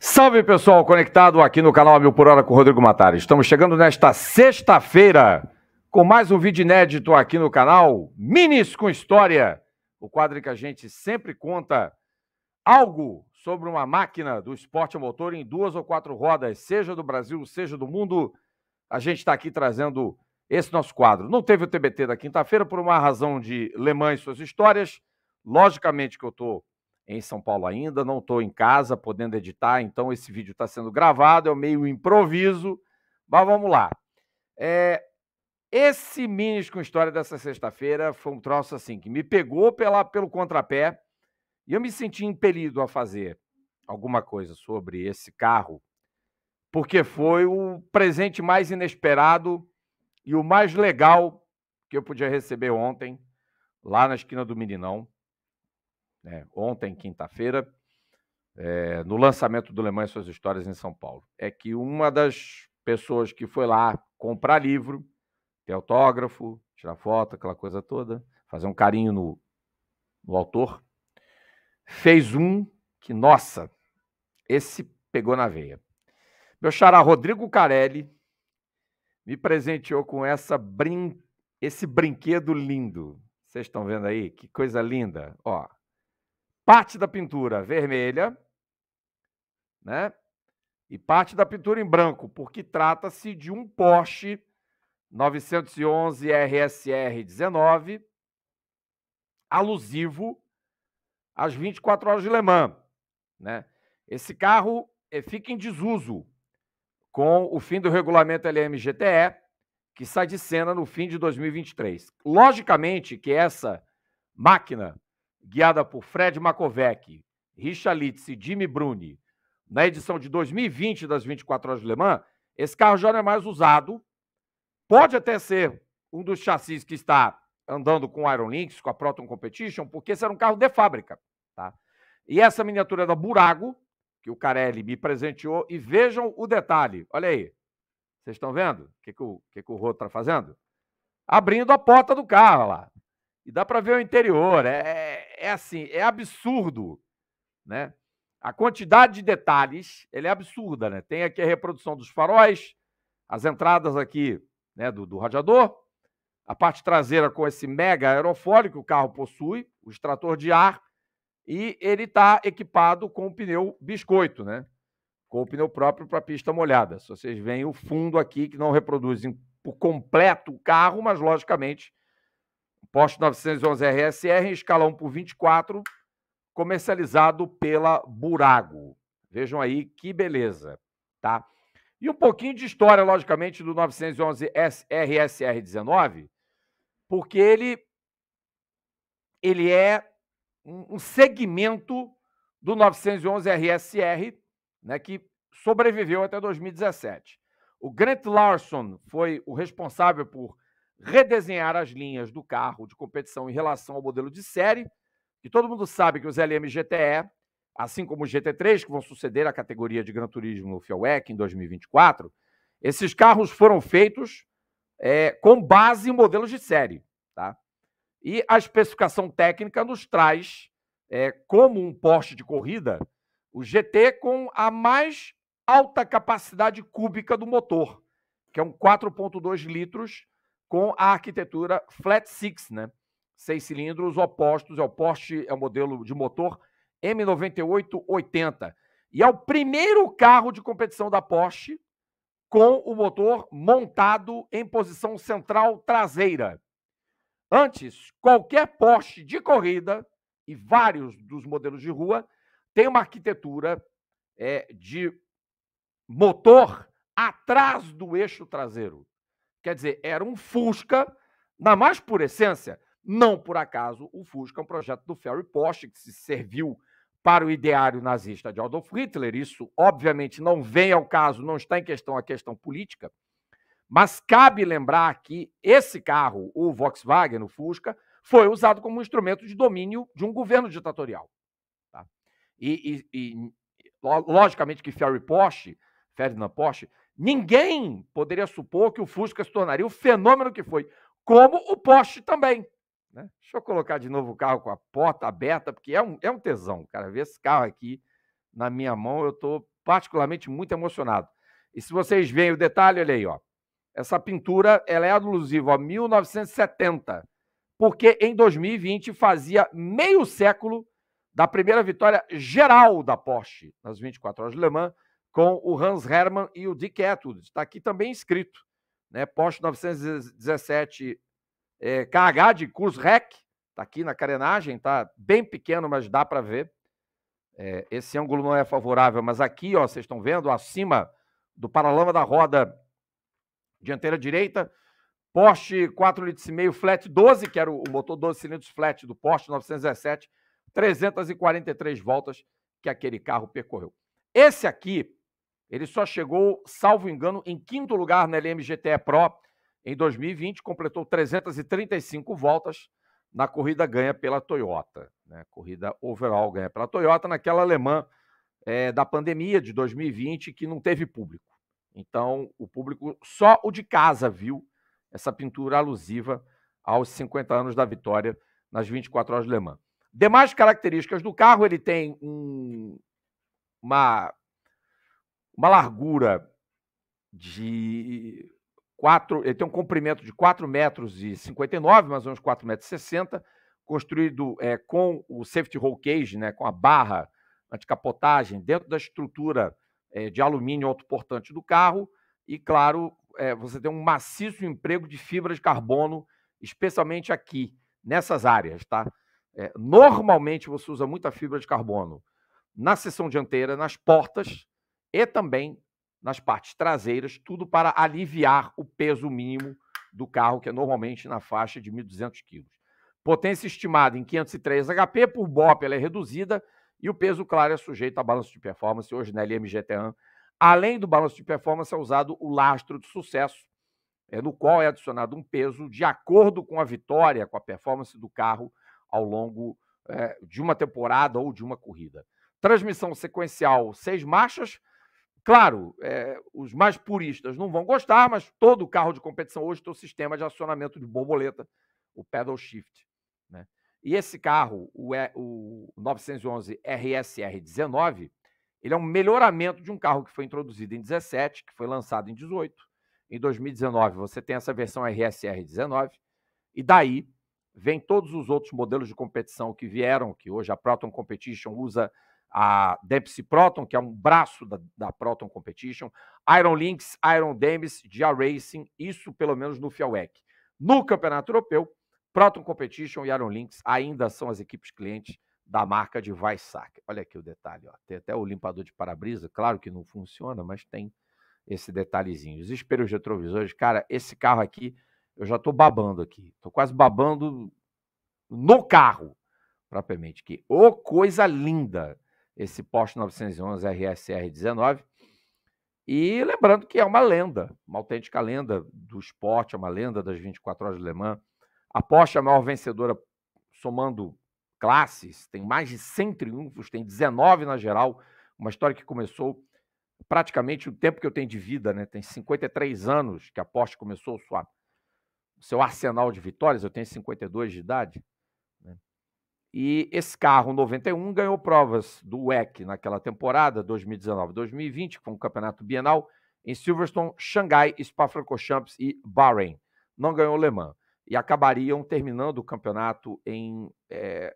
Salve pessoal, conectado aqui no canal Mil por Hora com Rodrigo Matari. Estamos chegando nesta sexta-feira com mais um vídeo inédito aqui no canal Minis com História, o quadro que a gente sempre conta algo sobre uma máquina do esporte a motor em duas ou quatro rodas, seja do Brasil, seja do mundo. A gente está aqui trazendo esse nosso quadro. Não teve o TBT da quinta-feira por uma razão de Le Mans e suas histórias. Logicamente que eu estou em São Paulo ainda, não estou em casa podendo editar, então esse vídeo está sendo gravado, é meio improviso, mas vamos lá. É, esse Minis com História dessa sexta-feira foi um troço assim que me pegou pela, pelo contrapé e eu me senti impelido a fazer alguma coisa sobre esse carro, porque foi o presente mais inesperado e o mais legal que eu podia receber ontem, lá na esquina do Meninão né, ontem, quinta-feira, é, no lançamento do Le Mans e Suas Histórias em São Paulo. É que uma das pessoas que foi lá comprar livro, ter autógrafo, tirar foto, aquela coisa toda, fazer um carinho no, no autor, fez um que, nossa, esse pegou na veia. Meu xará Rodrigo Carelli me presenteou com essa brin... esse brinquedo lindo. Vocês estão vendo aí? Que coisa linda. Ó, parte da pintura vermelha, né? E parte da pintura em branco, porque trata-se de um Porsche 911 RSR 19 alusivo às 24 horas de Le Mans, né? Esse carro eh, fica em desuso com o fim do regulamento LMGTE, que sai de cena no fim de 2023. Logicamente que essa máquina guiada por Fred Makovec, Richa Litz e Jimmy Bruni, na edição de 2020 das 24 Horas de Le Mans, esse carro já não é mais usado. Pode até ser um dos chassis que está andando com o Iron Links, com a Proton Competition, porque esse era um carro de fábrica. Tá? E essa miniatura é da Burago, que o Carelli me presenteou. E vejam o detalhe. Olha aí. Vocês estão vendo o que, que, o, que, que o Rô está fazendo? Abrindo a porta do carro lá. E dá para ver o interior. É, é, é assim, é absurdo, né? A quantidade de detalhes, ela é absurda, né? Tem aqui a reprodução dos faróis, as entradas aqui, né, do, do radiador, a parte traseira com esse mega aerofólio que o carro possui, o extrator de ar, e ele está equipado com o pneu biscoito, né? Com o pneu próprio para pista molhada. Se vocês veem o fundo aqui, que não reproduzem por completo o carro, mas logicamente Porsche 911 RSR em escalão por 24, comercializado pela Burago. Vejam aí que beleza, tá? E um pouquinho de história, logicamente, do 911 RSR19, porque ele, ele é um segmento do 911 RSR, né, que sobreviveu até 2017. O Grant Larson foi o responsável por redesenhar as linhas do carro de competição em relação ao modelo de série, que todo mundo sabe que os LMGTE, assim como o GT3, que vão suceder à categoria de Gran Turismo no FIAWEC em 2024, esses carros foram feitos é, com base em modelos de série. Tá? E a especificação técnica nos traz, é, como um poste de corrida, o GT com a mais alta capacidade cúbica do motor, que é um 4,2 litros com a arquitetura Flat Six, né? Seis cilindros opostos, é o Porsche, é o modelo de motor M9880. E é o primeiro carro de competição da Porsche com o motor montado em posição central traseira. Antes, qualquer Porsche de corrida e vários dos modelos de rua tem uma arquitetura é, de motor atrás do eixo traseiro. Quer dizer, era um Fusca, na mais pura essência, não por acaso o Fusca é um projeto do Ferry Porsche, que se serviu para o ideário nazista de Adolf Hitler. Isso, obviamente, não vem ao caso, não está em questão a questão política. Mas cabe lembrar que esse carro, o Volkswagen, o Fusca, foi usado como instrumento de domínio de um governo ditatorial. Tá? E, e, e, logicamente que Ferry Porsche, Ferdinand Porsche, Ninguém poderia supor que o Fusca se tornaria o fenômeno que foi, como o Porsche também. Né? Deixa eu colocar de novo o carro com a porta aberta, porque é um, é um tesão, cara. Ver esse carro aqui na minha mão, eu estou particularmente muito emocionado. E se vocês veem o detalhe, olha aí, ó. Essa pintura ela é alusiva a 1970, porque em 2020 fazia meio século da primeira vitória geral da Porsche nas 24 horas de Le Mans com o Hans Hermann e o Dick Atwood. Está aqui também escrito, né? Porsche 917 é, KH de curso REC. Está aqui na carenagem, tá bem pequeno, mas dá para ver. É, esse ângulo não é favorável, mas aqui, ó, vocês estão vendo, acima do paralama da roda dianteira direita, Porsche 4,5 litros meio flat 12, que era o motor 12 cilindros flat do Porsche 917, 343 voltas que aquele carro percorreu. Esse aqui ele só chegou, salvo engano, em quinto lugar na LMGTE Pro em 2020, completou 335 voltas na corrida ganha pela Toyota. Né? Corrida overall ganha pela Toyota, naquela alemã é, da pandemia de 2020, que não teve público. Então, o público, só o de casa viu essa pintura alusiva aos 50 anos da vitória nas 24 horas de Le Mans. Demais características do carro, ele tem um, uma uma largura de 4, ele tem um comprimento de 4 metros e 59, mais ou menos 4 metros e 60, construído é, com o safety roll cage, né, com a barra anticapotagem capotagem dentro da estrutura é, de alumínio autoportante do carro e, claro, é, você tem um maciço emprego de fibra de carbono, especialmente aqui, nessas áreas, tá? normalmente você usa muita fibra de carbono na seção dianteira, nas portas, e também nas partes traseiras, tudo para aliviar o peso mínimo do carro, que é normalmente na faixa de 1.200 kg. Potência estimada em 503 HP, por BOP ela é reduzida e o peso, claro, é sujeito a balanço de performance, hoje na LMGTAN. Além do balanço de performance, é usado o lastro de sucesso, é no qual é adicionado um peso de acordo com a vitória, com a performance do carro ao longo é, de uma temporada ou de uma corrida. Transmissão sequencial, seis marchas, Claro, é, os mais puristas não vão gostar, mas todo carro de competição hoje tem o um sistema de acionamento de borboleta, o pedal shift. Né? E esse carro, o, e, o 911 RSR19, ele é um melhoramento de um carro que foi introduzido em 17, que foi lançado em 18. Em 2019, você tem essa versão RSR19, e daí vem todos os outros modelos de competição que vieram, que hoje a Proton Competition usa a Dempsey Proton, que é um braço da, da Proton Competition, Iron Links, Iron Demis, Dia Racing, isso pelo menos no FIAWEC. No Campeonato Europeu, Proton Competition e Iron Links ainda são as equipes clientes da marca de Weissack. Olha aqui o detalhe, ó. tem até o limpador de para-brisa, claro que não funciona, mas tem esse detalhezinho. Os espelhos retrovisores, cara, esse carro aqui, eu já estou babando aqui, estou quase babando no carro, propriamente que. Ô, oh, coisa linda! esse Porsche 911 RSR 19. E lembrando que é uma lenda, uma autêntica lenda do esporte, é uma lenda das 24 horas de Le Mans. A Porsche é a maior vencedora, somando classes, tem mais de 100 triunfos, tem 19 na geral, uma história que começou praticamente o tempo que eu tenho de vida, né? Tem 53 anos que a Porsche começou o seu arsenal de vitórias, eu tenho 52 de idade. E esse carro 91 ganhou provas do WEC naquela temporada, 2019-2020, com o campeonato bienal, em Silverstone, Xangai, Spa-Francorchamps e Bahrein. Não ganhou Le Mans. E acabariam terminando o campeonato em é,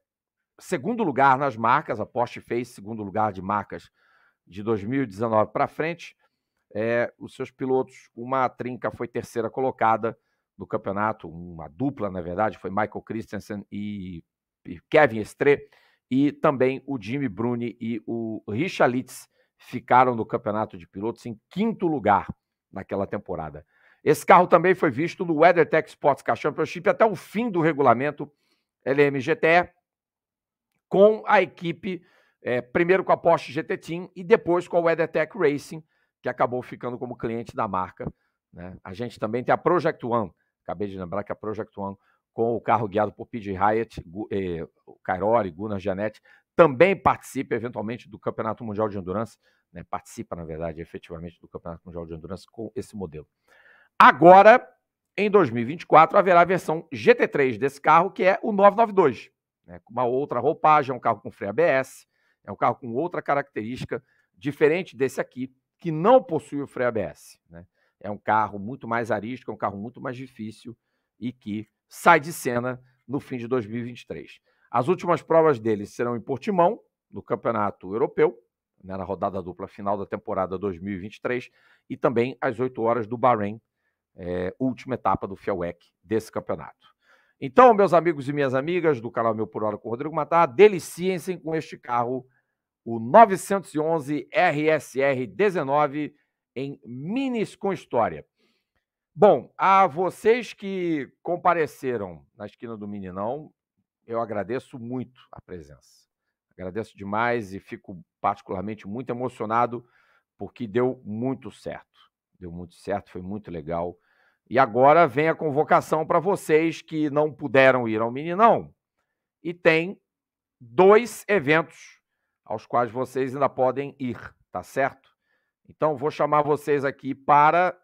segundo lugar nas marcas. A Porsche fez segundo lugar de marcas de 2019 para frente. É, os seus pilotos, uma trinca foi terceira colocada no campeonato, uma dupla, na verdade, foi Michael Christensen e Kevin Estre e também o Jimmy Bruni e o Richalitz ficaram no campeonato de pilotos em quinto lugar naquela temporada. Esse carro também foi visto no WeatherTech Sports Car Championship até o fim do regulamento LMGT com a equipe, é, primeiro com a Porsche GT Team e depois com a WeatherTech Racing, que acabou ficando como cliente da marca. Né? A gente também tem a Project One, acabei de lembrar que a Project One com o carro guiado por P.J. Hyatt, eh, Cairoli, Gunnar Janetti, também participa eventualmente do Campeonato Mundial de Endurance, né? participa, na verdade, efetivamente do Campeonato Mundial de Endurance com esse modelo. Agora, em 2024, haverá a versão GT3 desse carro, que é o 992, né? com uma outra roupagem, é um carro com freio ABS, é um carro com outra característica, diferente desse aqui, que não possui o freio ABS. Né? É um carro muito mais arístico, é um carro muito mais difícil e que sai de cena no fim de 2023. As últimas provas dele serão em Portimão, no Campeonato Europeu, né, na rodada dupla final da temporada 2023, e também às 8 horas do Bahrein, é, última etapa do FIAWEC desse campeonato. Então, meus amigos e minhas amigas do canal Meu Por Hora com Rodrigo Matar, deliciem-se com este carro, o 911 RSR 19, em Minis com História. Bom, a vocês que compareceram na esquina do Meninão, eu agradeço muito a presença. Agradeço demais e fico particularmente muito emocionado porque deu muito certo. Deu muito certo, foi muito legal. E agora vem a convocação para vocês que não puderam ir ao Meninão. E tem dois eventos aos quais vocês ainda podem ir, tá certo? Então vou chamar vocês aqui para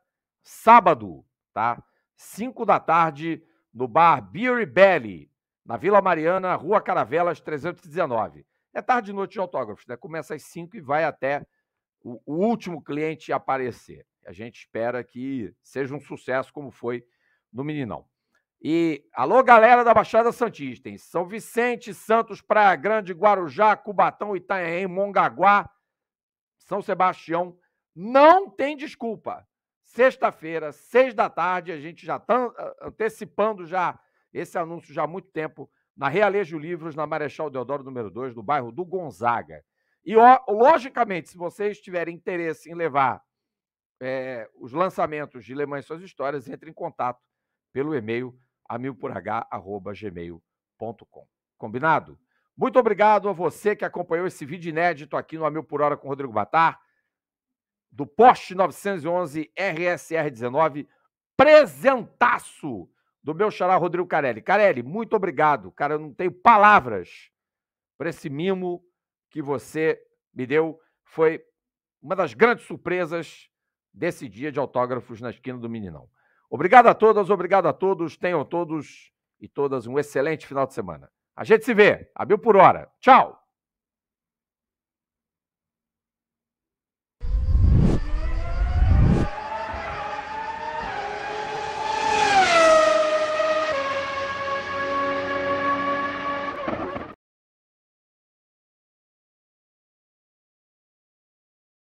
sábado, tá? 5 da tarde, no bar Beer Belly, na Vila Mariana, Rua Caravelas 319. É tarde e noite de autógrafos, né? Começa às 5 e vai até o, o último cliente aparecer. A gente espera que seja um sucesso, como foi no Meninão. E alô, galera da Baixada Santista, em São Vicente, Santos, Praia Grande, Guarujá, Cubatão, Itanhaém, Mongaguá, São Sebastião. Não tem desculpa sexta-feira, seis da tarde, a gente já está antecipando já esse anúncio já há muito tempo, na Realejo Livros, na Marechal Deodoro, número 2, do bairro do Gonzaga. E, ó, logicamente, se vocês tiverem interesse em levar é, os lançamentos de Le Mans e Suas Histórias, entre em contato pelo e-mail amilporh.gmail.com. Combinado? Muito obrigado a você que acompanhou esse vídeo inédito aqui no Amil por Hora com Rodrigo Batar do Porsche 911 RSR19, presentaço do meu xará Rodrigo Carelli. Carelli, muito obrigado. Cara, eu não tenho palavras para esse mimo que você me deu. Foi uma das grandes surpresas desse dia de autógrafos na esquina do Meninão. Obrigado a todas, obrigado a todos. Tenham todos e todas um excelente final de semana. A gente se vê. Abriu por hora. Tchau.